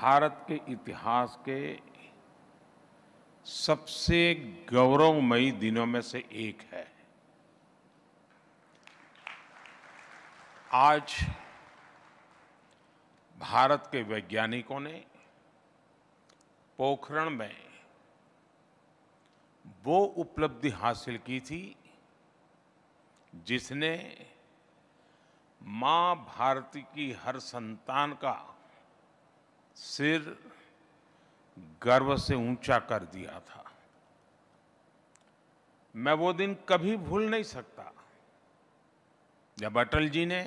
भारत के इतिहास के सबसे गौरवमयी दिनों में से एक है आज भारत के वैज्ञानिकों ने पोखरण में वो उपलब्धि हासिल की थी जिसने मां भारती की हर संतान का सिर गर्व से ऊंचा कर दिया था मैं वो दिन कभी भूल नहीं सकता जब अटल जी ने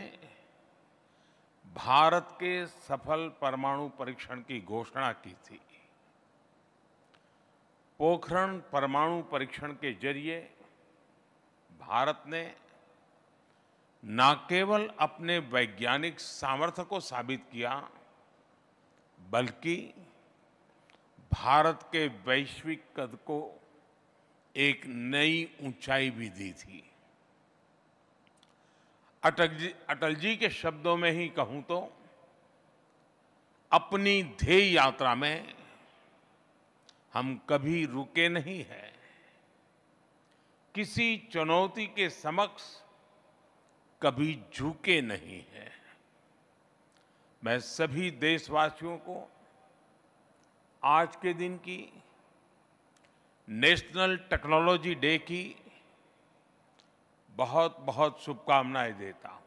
भारत के सफल परमाणु परीक्षण की घोषणा की थी पोखरण परमाणु परीक्षण के जरिए भारत ने न केवल अपने वैज्ञानिक सामर्थ्य को साबित किया बल्कि भारत के वैश्विक कद को एक नई ऊंचाई भी दी थी अटल जी अटल जी के शब्दों में ही कहूं तो अपनी ध्येय यात्रा में हम कभी रुके नहीं हैं किसी चुनौती के समक्ष कभी झुके नहीं हैं मैं सभी देशवासियों को आज के दिन की नेशनल टेक्नोलॉजी डे की बहुत बहुत शुभकामनाएं देता हूं